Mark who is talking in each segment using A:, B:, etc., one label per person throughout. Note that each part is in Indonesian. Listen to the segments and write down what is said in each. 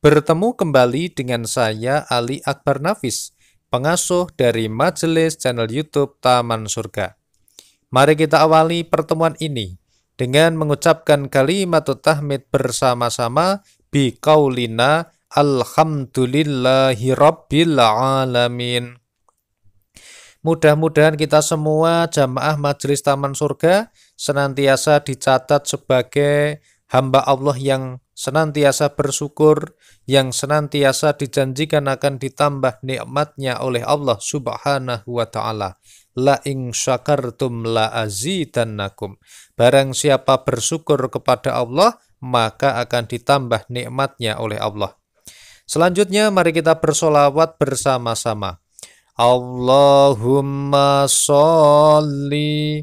A: bertemu kembali dengan saya Ali Akbar Nafis, pengasuh dari Majelis channel YouTube Taman Surga. Mari kita awali pertemuan ini dengan mengucapkan kalimat tahmid bersama-sama bi kaulina alamin. Mudah-mudahan kita semua jamaah Majelis Taman Surga senantiasa dicatat sebagai hamba Allah yang senantiasa bersyukur, yang senantiasa dijanjikan akan ditambah nikmatnya oleh Allah Subhanahu wa taala. La ing syakartum la azidannakum. Barang siapa bersyukur kepada Allah, maka akan ditambah nikmatnya oleh Allah. Selanjutnya mari kita bersolawat bersama-sama. Allahumma sholli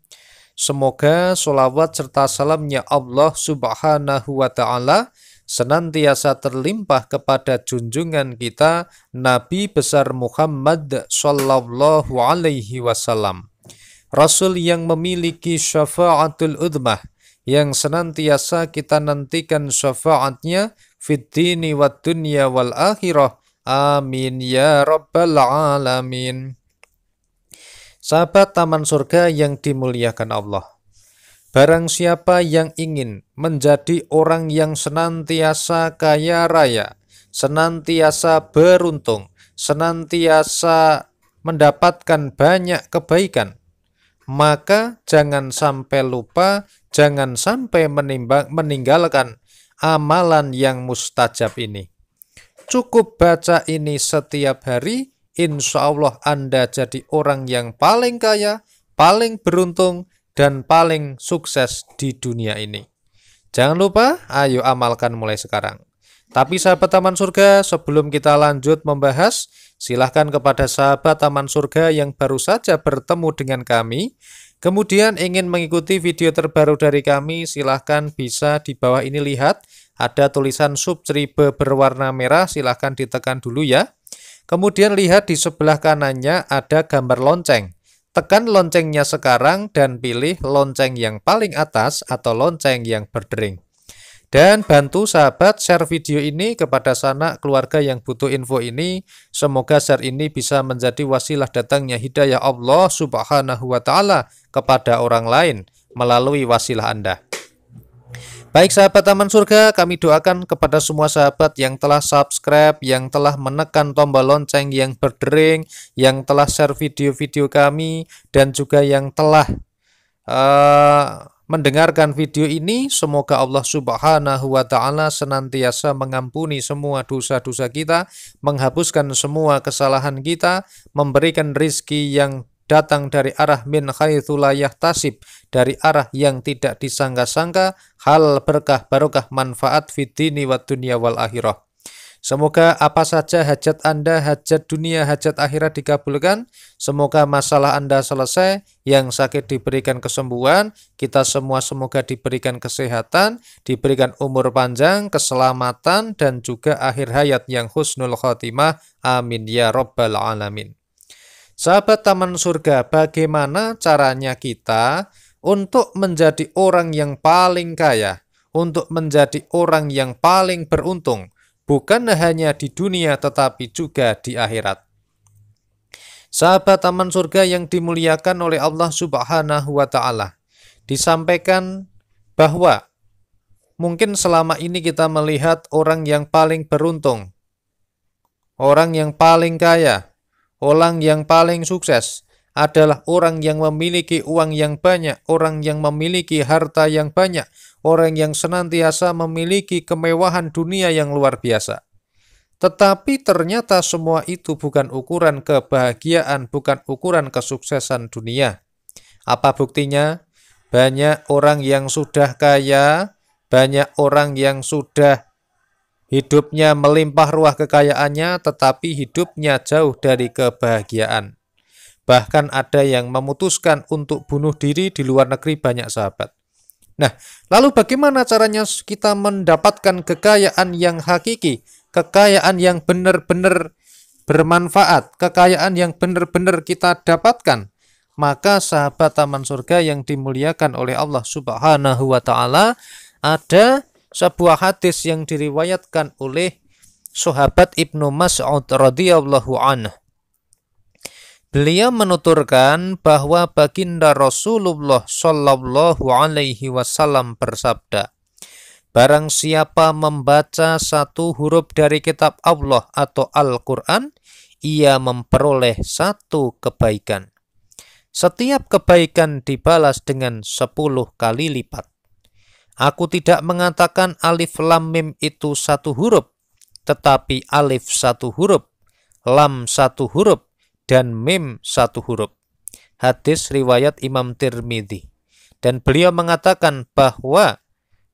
A: Semoga solawat serta salamnya Allah subhanahu wa ta'ala senantiasa terlimpah kepada junjungan kita Nabi besar Muhammad sallallahu alaihi wasallam. Rasul yang memiliki syafaatul udmah yang senantiasa kita nantikan syafaatnya dini wa dunya wal akhirah. Amin ya rabbal alamin. Sahabat taman surga yang dimuliakan Allah. Barang siapa yang ingin menjadi orang yang senantiasa kaya raya, senantiasa beruntung, senantiasa mendapatkan banyak kebaikan, maka jangan sampai lupa, jangan sampai menimbang, meninggalkan amalan yang mustajab ini. Cukup baca ini setiap hari insya Allah Anda jadi orang yang paling kaya, paling beruntung, dan paling sukses di dunia ini. Jangan lupa, ayo amalkan mulai sekarang. Tapi sahabat Taman Surga, sebelum kita lanjut membahas, silahkan kepada sahabat Taman Surga yang baru saja bertemu dengan kami, kemudian ingin mengikuti video terbaru dari kami, silahkan bisa di bawah ini lihat, ada tulisan subscribe berwarna merah, silahkan ditekan dulu ya. Kemudian lihat di sebelah kanannya ada gambar lonceng. Tekan loncengnya sekarang dan pilih lonceng yang paling atas atau lonceng yang berdering. Dan bantu sahabat share video ini kepada sanak keluarga yang butuh info ini. Semoga share ini bisa menjadi wasilah datangnya hidayah Allah subhanahu wa ta'ala kepada orang lain melalui wasilah Anda. Baik sahabat Taman Surga, kami doakan kepada semua sahabat yang telah subscribe, yang telah menekan tombol lonceng yang berdering, yang telah share video-video kami, dan juga yang telah uh, mendengarkan video ini. Semoga Allah Subhanahu wa Ta'ala senantiasa mengampuni semua dosa-dosa kita, menghapuskan semua kesalahan kita, memberikan rizki yang datang dari arah min khaythulayah tasib dari arah yang tidak disangka-sangka hal berkah barokah manfaat fitini wa dunia wal akhirah Semoga apa saja hajat Anda, hajat dunia, hajat akhirat dikabulkan. Semoga masalah Anda selesai, yang sakit diberikan kesembuhan, kita semua semoga diberikan kesehatan, diberikan umur panjang, keselamatan, dan juga akhir hayat yang husnul khotimah. Amin ya Rabbal alamin. Sahabat Taman Surga, bagaimana caranya kita untuk menjadi orang yang paling kaya, untuk menjadi orang yang paling beruntung, bukan hanya di dunia tetapi juga di akhirat. Sahabat Taman Surga yang dimuliakan oleh Allah Subhanahu wa taala. Disampaikan bahwa mungkin selama ini kita melihat orang yang paling beruntung, orang yang paling kaya, Orang yang paling sukses adalah orang yang memiliki uang yang banyak, orang yang memiliki harta yang banyak, orang yang senantiasa memiliki kemewahan dunia yang luar biasa. Tetapi ternyata semua itu bukan ukuran kebahagiaan, bukan ukuran kesuksesan dunia. Apa buktinya? Banyak orang yang sudah kaya, banyak orang yang sudah Hidupnya melimpah ruah kekayaannya, tetapi hidupnya jauh dari kebahagiaan. Bahkan ada yang memutuskan untuk bunuh diri di luar negeri banyak sahabat. Nah, lalu bagaimana caranya kita mendapatkan kekayaan yang hakiki, kekayaan yang benar-benar bermanfaat, kekayaan yang benar-benar kita dapatkan? Maka sahabat taman surga yang dimuliakan oleh Allah Subhanahu wa taala ada sebuah hadis yang diriwayatkan oleh sahabat Ibnu Mas'ud radhiyallahu anhu. Beliau menuturkan bahwa baginda Rasulullah Shallallahu alaihi wasallam bersabda, Barang siapa membaca satu huruf dari kitab Allah atau Al-Quran, ia memperoleh satu kebaikan. Setiap kebaikan dibalas dengan sepuluh kali lipat. Aku tidak mengatakan alif lam mim itu satu huruf, tetapi alif satu huruf, lam satu huruf, dan mim satu huruf. Hadis riwayat Imam Tirmidzi. Dan beliau mengatakan bahwa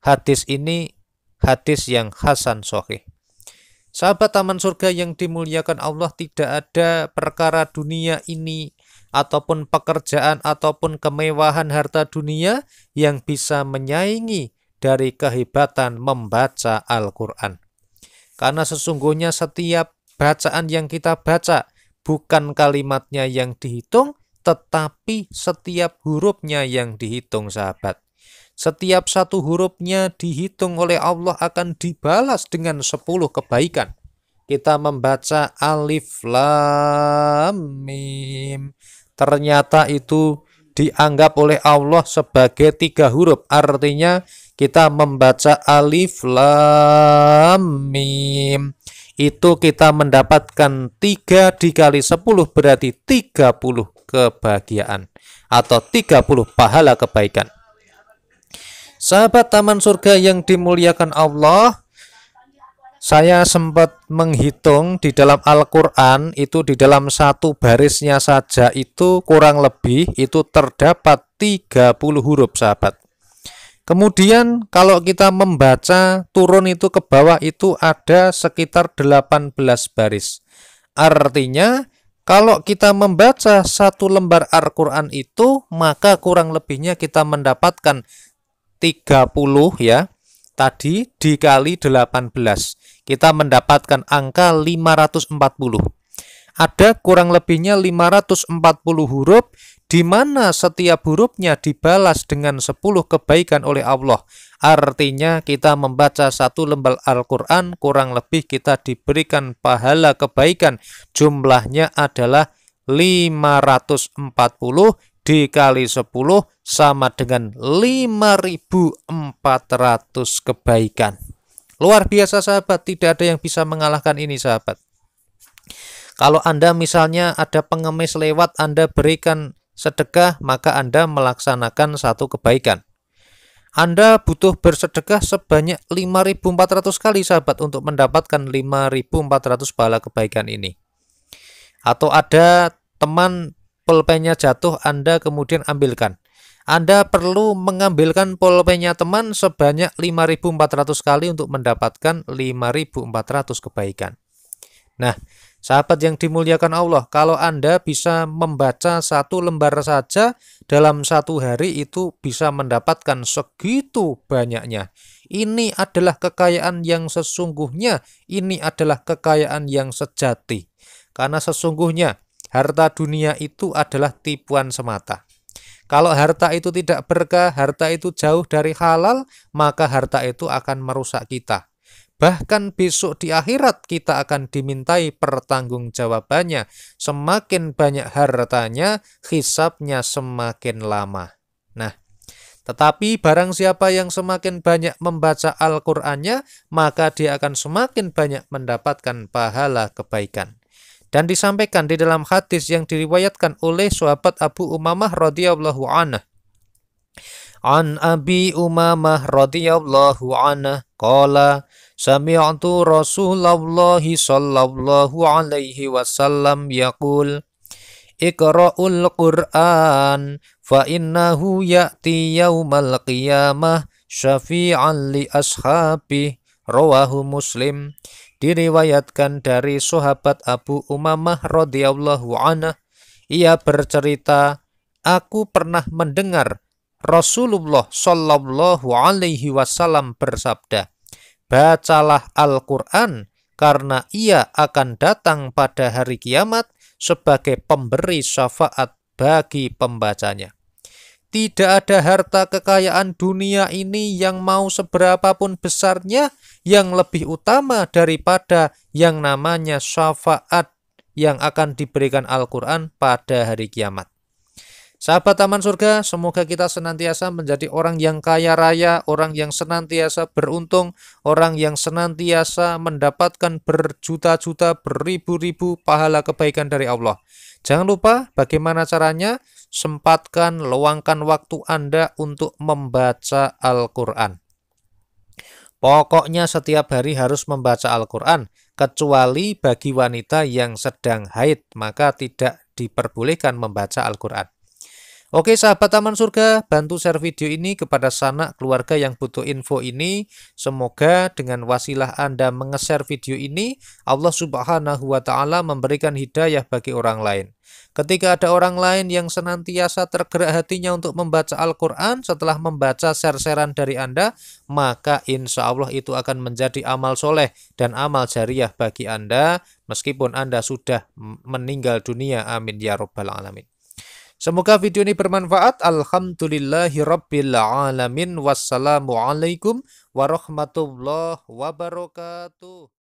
A: hadis ini hadis yang hasan sohih. Sahabat taman surga yang dimuliakan Allah tidak ada perkara dunia ini ataupun pekerjaan ataupun kemewahan harta dunia yang bisa menyaingi dari kehebatan membaca Al-Quran. Karena sesungguhnya setiap bacaan yang kita baca bukan kalimatnya yang dihitung, tetapi setiap hurufnya yang dihitung sahabat. Setiap satu hurufnya dihitung oleh Allah akan dibalas dengan sepuluh kebaikan. Kita membaca alif lam mim. Ternyata itu dianggap oleh Allah sebagai tiga huruf. Artinya kita membaca alif lam mim itu kita mendapatkan tiga dikali sepuluh berarti tiga puluh kebahagiaan atau tiga puluh pahala kebaikan. Sahabat Taman Surga yang dimuliakan Allah, saya sempat menghitung di dalam Al-Quran itu di dalam satu barisnya saja itu kurang lebih itu terdapat 30 huruf sahabat. Kemudian kalau kita membaca turun itu ke bawah itu ada sekitar 18 baris. Artinya kalau kita membaca satu lembar Al-Quran itu maka kurang lebihnya kita mendapatkan 30 ya tadi dikali 18. Kita mendapatkan angka 540 ada kurang lebihnya 540 huruf di mana setiap hurufnya dibalas dengan 10 kebaikan oleh Allah. Artinya kita membaca satu lembar Al-Quran kurang lebih kita diberikan pahala kebaikan. Jumlahnya adalah 540 dikali 10 sama dengan 5400 kebaikan. Luar biasa sahabat, tidak ada yang bisa mengalahkan ini sahabat. Kalau Anda misalnya ada pengemis lewat Anda berikan sedekah, maka Anda melaksanakan satu kebaikan. Anda butuh bersedekah sebanyak 5400 kali sahabat untuk mendapatkan 5400 pahala kebaikan ini. Atau ada teman pulpennya jatuh Anda kemudian ambilkan. Anda perlu mengambilkan pulpennya teman sebanyak 5400 kali untuk mendapatkan 5400 kebaikan. Nah, Sahabat yang dimuliakan Allah, kalau Anda bisa membaca satu lembar saja dalam satu hari itu bisa mendapatkan segitu banyaknya. Ini adalah kekayaan yang sesungguhnya, ini adalah kekayaan yang sejati. Karena sesungguhnya harta dunia itu adalah tipuan semata. Kalau harta itu tidak berkah, harta itu jauh dari halal, maka harta itu akan merusak kita bahkan besok di akhirat kita akan dimintai pertanggung jawabannya Semakin banyak hartanya, hisapnya semakin lama. Nah, tetapi barang siapa yang semakin banyak membaca Al-Qur'annya, maka dia akan semakin banyak mendapatkan pahala kebaikan. Dan disampaikan di dalam hadis yang diriwayatkan oleh sahabat Abu Umamah radhiyallahu anhu An Abi Umamah radhiyallahu anhu qala Sami'tu Rasulullah sallallahu alaihi wasallam yaqul Iqra'ul Qur'an fa innahu ya'ti yaumal qiyamah syafi'an li ashabi rawahu Muslim diriwayatkan dari sahabat Abu Umamah radhiyallahu anhu ia bercerita aku pernah mendengar Rasulullah Shallallahu alaihi wasallam bersabda Bacalah Al-Quran, karena ia akan datang pada hari kiamat sebagai pemberi syafaat bagi pembacanya. Tidak ada harta kekayaan dunia ini yang mau seberapapun besarnya yang lebih utama daripada yang namanya syafaat yang akan diberikan Al-Quran pada hari kiamat. Sahabat Taman Surga, semoga kita senantiasa menjadi orang yang kaya raya, orang yang senantiasa beruntung, orang yang senantiasa mendapatkan berjuta-juta, beribu-ribu pahala kebaikan dari Allah. Jangan lupa bagaimana caranya, sempatkan, luangkan waktu Anda untuk membaca Al-Quran. Pokoknya setiap hari harus membaca Al-Quran, kecuali bagi wanita yang sedang haid, maka tidak diperbolehkan membaca Al-Quran. Oke sahabat Taman Surga, bantu share video ini kepada sanak keluarga yang butuh info ini. Semoga dengan wasilah Anda mengeser video ini, Allah Subhanahu wa taala memberikan hidayah bagi orang lain. Ketika ada orang lain yang senantiasa tergerak hatinya untuk membaca Al-Quran setelah membaca serseran dari Anda, maka insya Allah itu akan menjadi amal soleh dan amal jariah bagi Anda meskipun Anda sudah meninggal dunia. Amin ya robbal alamin. Semoga video ini bermanfaat. Alhamdulillahirrabbilalamin. Alamin. Wassalamualaikum warahmatullahi wabarakatuh.